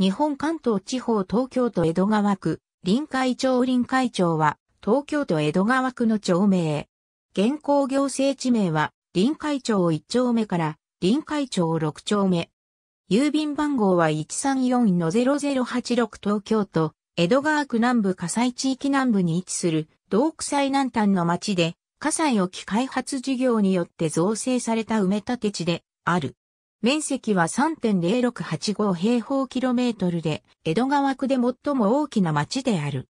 日本関東地方東京都江戸川区、臨海町臨海町は、東京都江戸川区の町名。現行行政地名は、臨海町1丁目から、臨海町6丁目。郵便番号は134-0086東京都、江戸川区南部火災地域南部に位置する、道区最南端の町で、火災沖開発事業によって造成された埋め立て地である。面積は3.0685平方キロメートルで、江戸川区で最も大きな町である。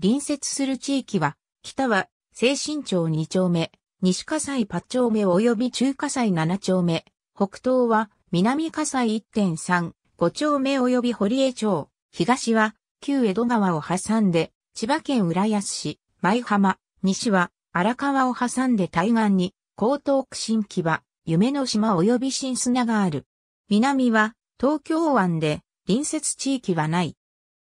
隣接する地域は、北は、清新町2丁目、西葛西8丁目及び中葛西7丁目、北東は、南葛西1.3、5丁目及び堀江町、東は、旧江戸川を挟んで、千葉県浦安市、舞浜、西は、荒川を挟んで対岸に、江東区新木場、夢の島及び新砂がある。南は東京湾で隣接地域はない。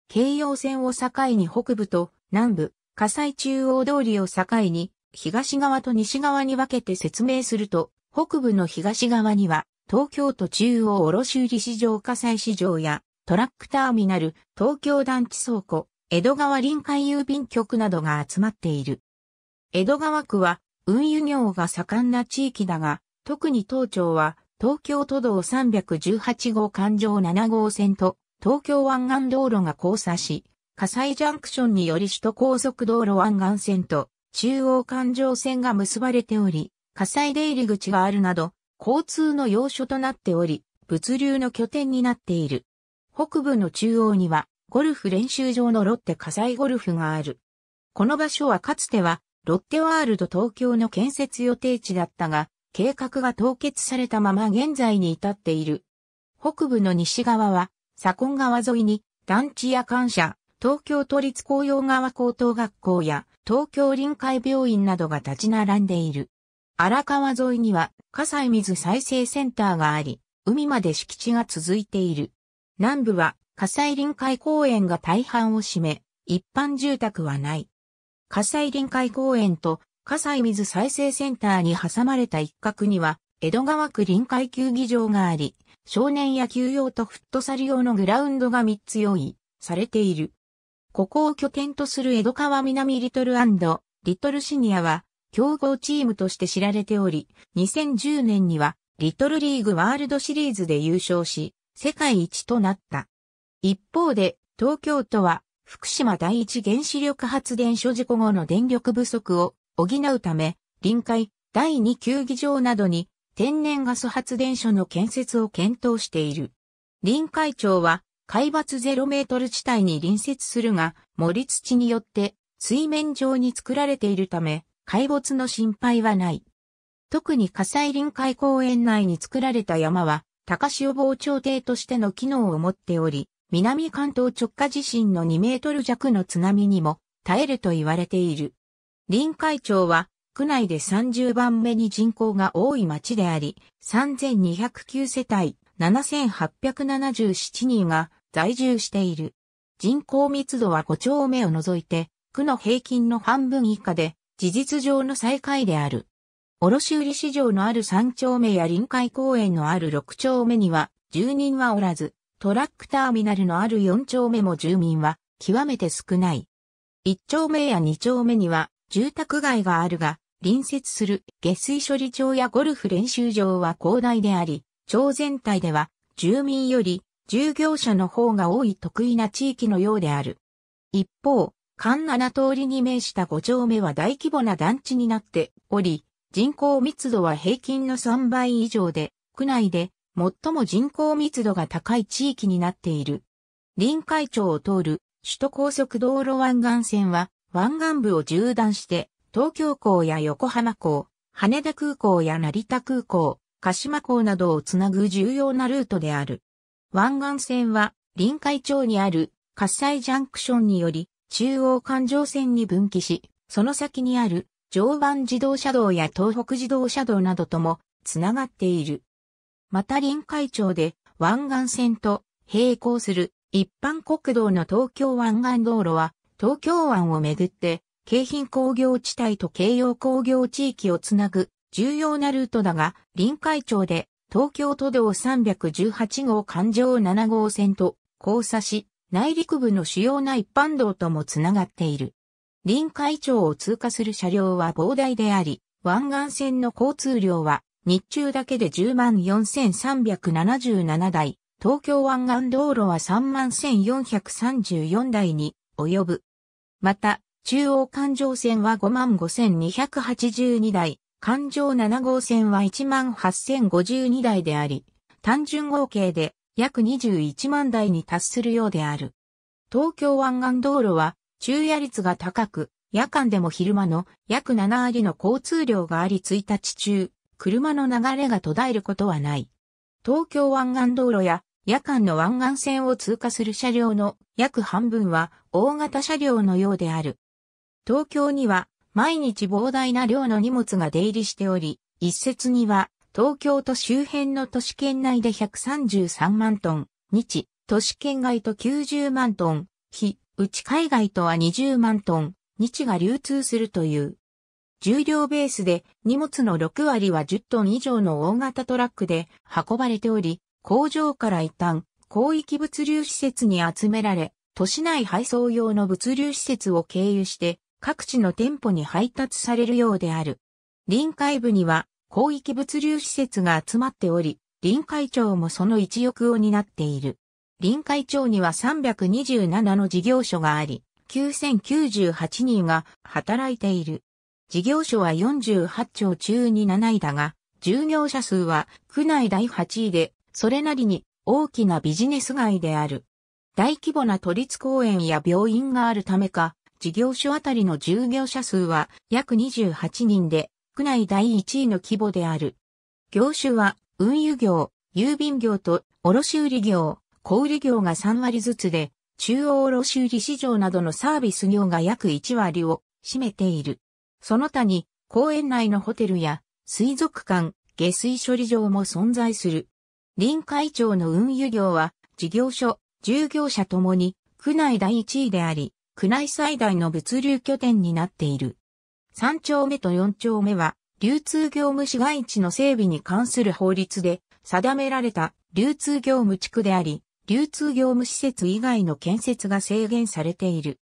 京葉線を境に北部と南部、火災中央通りを境に東側と西側に分けて説明すると、北部の東側には東京都中央卸売市場火災市場やトラックターミナル、東京団地倉庫、江戸川臨海郵便局などが集まっている。江戸川区は運輸業が盛んな地域だが、特に東庁は、東京都道318号環状7号線と、東京湾岸道路が交差し、火災ジャンクションにより首都高速道路湾岸線と中央環状線が結ばれており、火災出入り口があるなど、交通の要所となっており、物流の拠点になっている。北部の中央には、ゴルフ練習場のロッテ火災ゴルフがある。この場所はかつては、ロッテワールド東京の建設予定地だったが、計画が凍結されたまま現在に至っている。北部の西側は、左近川沿いに、団地や感舎、東京都立紅葉川高等学校や、東京臨海病院などが立ち並んでいる。荒川沿いには、火災水再生センターがあり、海まで敷地が続いている。南部は、火災臨海公園が大半を占め、一般住宅はない。火災臨海公園と葛西水再生センターに挟まれた一角には、江戸川区臨海球技場があり、少年野球用とフットサル用のグラウンドが3つ用意されている。ここを拠点とする江戸川南リトルリトルシニアは、強豪チームとして知られており、2010年には、リトルリーグワールドシリーズで優勝し、世界一となった。一方で、東京都は、福島第一原子力発電所事故後の電力不足を補うため、臨海、第二球技場などに天然ガス発電所の建設を検討している。臨海町は海抜0メートル地帯に隣接するが、森土によって水面上に作られているため、海没の心配はない。特に火災臨海公園内に作られた山は、高潮防潮堤としての機能を持っており、南関東直下地震の2メートル弱の津波にも耐えると言われている。臨海町は、区内で30番目に人口が多い町であり、3209世帯7877人が在住している。人口密度は5丁目を除いて、区の平均の半分以下で、事実上の最下位である。卸売市場のある3丁目や臨海公園のある6丁目には、住人はおらず、トラックターミナルのある4丁目も住民は、極めて少ない。1丁目や2丁目には、住宅街があるが、隣接する下水処理場やゴルフ練習場は広大であり、町全体では住民より従業者の方が多い得意な地域のようである。一方、関七通りに面した5丁目は大規模な団地になっており、人口密度は平均の3倍以上で、区内で最も人口密度が高い地域になっている。臨海町を通る首都高速道路湾岸線は湾岸部を縦断して、東京港や横浜港、羽田空港や成田空港、鹿島港などをつなぐ重要なルートである。湾岸線は、臨海町にある、葛西ジャンクションにより、中央環状線に分岐し、その先にある、常磐自動車道や東北自動車道などとも、つながっている。また臨海町で、湾岸線と、並行する、一般国道の東京湾岸道路は、東京湾をめぐって、京浜工業地帯と京葉工業地域をつなぐ重要なルートだが、臨海町で東京都道318号環状7号線と交差し、内陸部の主要な一般道ともつながっている。臨海町を通過する車両は膨大であり、湾岸線の交通量は日中だけで104,377台、東京湾岸道路は31,434台に及ぶ。また、中央環状線は55,282台、環状7号線は18,052台であり、単純合計で約21万台に達するようである。東京湾岸道路は昼夜率が高く、夜間でも昼間の約7割の交通量があり1日中、車の流れが途絶えることはない。東京湾岸道路や夜間の湾岸線を通過する車両の約半分は大型車両のようである。東京には毎日膨大な量の荷物が出入りしており、一説には東京都周辺の都市圏内で133万トン、日、都市圏外と90万トン、日、内海外とは20万トン、日が流通するという。重量ベースで荷物の6割は10トン以上の大型トラックで運ばれており、工場から一旦、広域物流施設に集められ、都市内配送用の物流施設を経由して、各地の店舗に配達されるようである。臨海部には、広域物流施設が集まっており、臨海町もその一翼を担っている。臨海町には327の事業所があり、9098人が働いている。事業所は48町中に7位だが、従業者数は区内第8位でそれなりに大きなビジネス街である。大規模な都立公園や病院があるためか、事業所あたりの従業者数は約28人で、区内第1位の規模である。業種は、運輸業、郵便業と卸売業、小売業が3割ずつで、中央卸売市場などのサービス業が約1割を占めている。その他に、公園内のホテルや水族館、下水処理場も存在する。林会長の運輸業は、事業所、従業者ともに、区内第一位であり、区内最大の物流拠点になっている。三丁目と四丁目は、流通業務市街地の整備に関する法律で定められた流通業務地区であり、流通業務施設以外の建設が制限されている。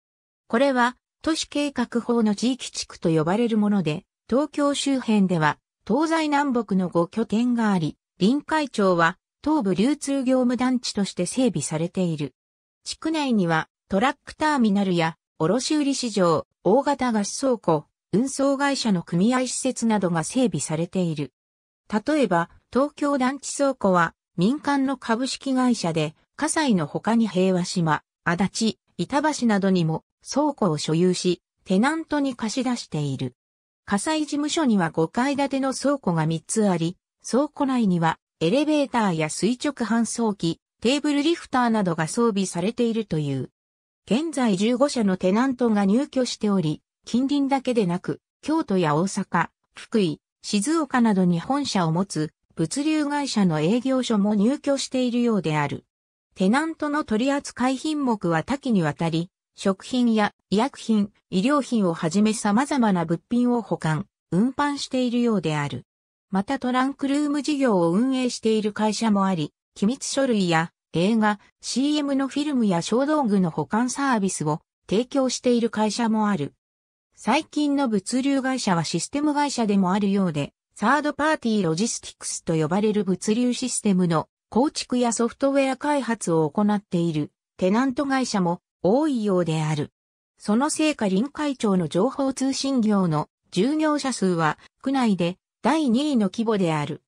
これは都市計画法の地域地区と呼ばれるもので、東京周辺では東西南北の5拠点があり、臨海町は東部流通業務団地として整備されている。地区内にはトラックターミナルや卸売市場、大型子倉庫、運送会社の組合施設などが整備されている。例えば、東京団地倉庫は民間の株式会社で、葛西の他に平和島、足立、板橋などにも倉庫を所有し、テナントに貸し出している。火災事務所には5階建ての倉庫が3つあり、倉庫内にはエレベーターや垂直搬送機、テーブルリフターなどが装備されているという。現在15社のテナントが入居しており、近隣だけでなく、京都や大阪、福井、静岡などに本社を持つ物流会社の営業所も入居しているようである。テナントの取扱い品目は多岐にわたり、食品や医薬品、医療品をはじめ様々な物品を保管、運搬しているようである。またトランクルーム事業を運営している会社もあり、機密書類や映画、CM のフィルムや小道具の保管サービスを提供している会社もある。最近の物流会社はシステム会社でもあるようで、サードパーティーロジスティクスと呼ばれる物流システムの構築やソフトウェア開発を行っているテナント会社も多いようである。その成果臨海庁の情報通信業の従業者数は区内で第2位の規模である。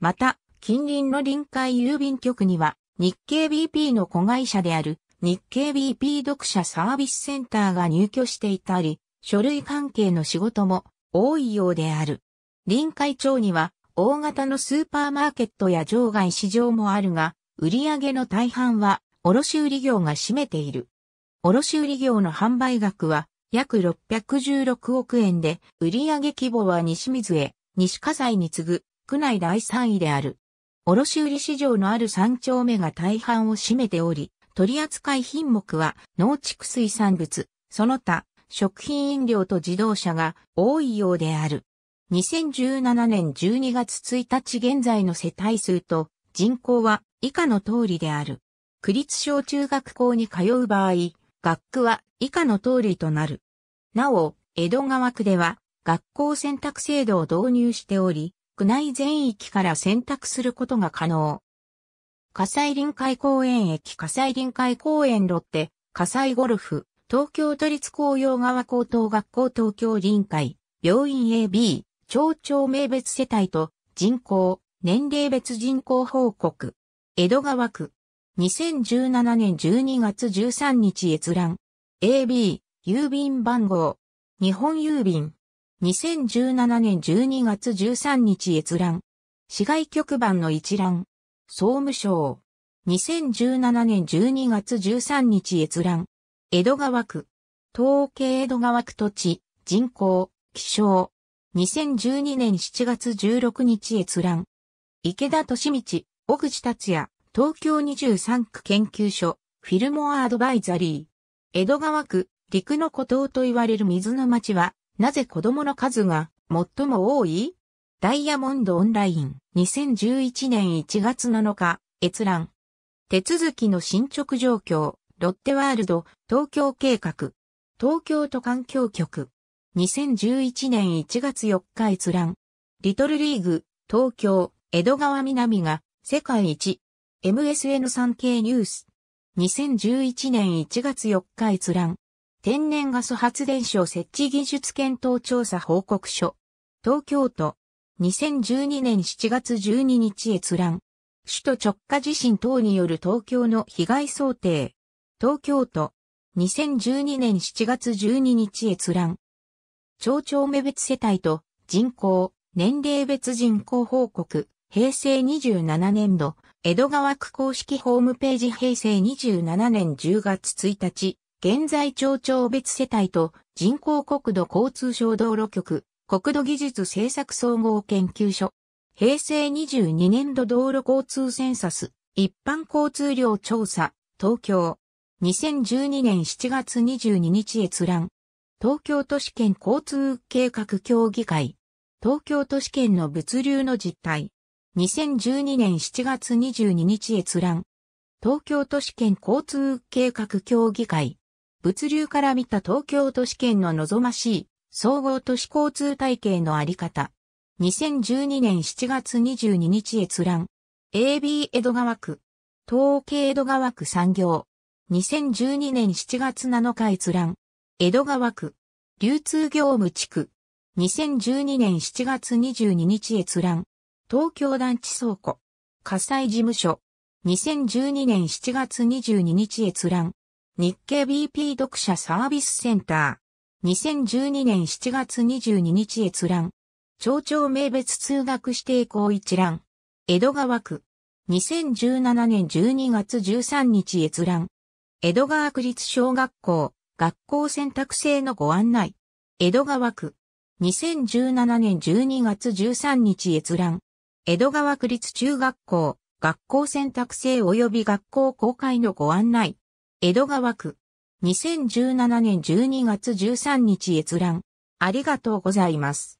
また、近隣の臨海郵便局には、日経 BP の子会社である、日経 BP 読者サービスセンターが入居していたり、書類関係の仕事も多いようである。臨海町には、大型のスーパーマーケットや場外市場もあるが、売上の大半は卸売業が占めている。卸売業の販売額は約616億円で、売上規模は西水へ、西火西に次ぐ、区内第3位である。卸売市場のある3丁目が大半を占めており、取扱品目は農畜水産物、その他、食品飲料と自動車が多いようである。2017年12月1日現在の世帯数と人口は以下の通りである。区立小中学校に通う場合、学区は以下の通りとなる。なお、江戸川区では学校選択制度を導入しており、区内全域から選択することが可能。火災臨海公園駅火災臨海公園ロッテ、火災ゴルフ、東京都立紅葉川高等学校東京臨海、病院 AB、町長名別世帯と人口、年齢別人口報告。江戸川区。2017年12月13日閲覧。AB、郵便番号。日本郵便。2017年12月13日閲覧。市外局番の一覧。総務省。2017年12月13日閲覧。江戸川区。東京江戸川区土地、人口、気象。2012年7月16日閲覧。池田敏道、小口達也、東京23区研究所、フィルモアアドバイザリー。江戸川区、陸の孤島と言われる水の町は、なぜ子供の数が最も多いダイヤモンドオンライン2011年1月7日閲覧。手続きの進捗状況、ロッテワールド、東京計画、東京都環境局。2011年1月4日閲覧。リトルリーグ、東京、江戸川南が、世界一。MSN3 k ニュース。2011年1月4日閲覧。天然ガス発電所設置技術検討調査報告書。東京都。2012年7月12日閲覧。首都直下地震等による東京の被害想定。東京都。2012年7月12日閲覧。町長目別世帯と人口、年齢別人口報告、平成27年度、江戸川区公式ホームページ平成27年10月1日、現在町長別世帯と人口国土交通省道路局、国土技術政策総合研究所、平成22年度道路交通センサス、一般交通量調査、東京、2012年7月22日閲覧、東京都市圏交通計画協議会、東京都市圏の物流の実態、2012年7月22日閲覧、東京都市圏交通計画協議会、物流から見た東京都市圏の望ましい総合都市交通体系のあり方。2012年7月22日閲覧。AB 江戸川区。東京江戸川区産業。2012年7月7日閲覧。江戸川区。流通業務地区。2012年7月22日閲覧。東京団地倉庫。火災事務所。2012年7月22日閲覧。日経 BP 読者サービスセンター。2012年7月22日閲覧。町長名別通学指定校一覧。江戸川区。2017年12月13日閲覧。江戸川区立小学校、学校選択制のご案内。江戸川区。2017年12月13日閲覧。江戸川区立中学校、学校選択制及び学校公開のご案内。江戸川区。2017年12月13日閲覧。ありがとうございます。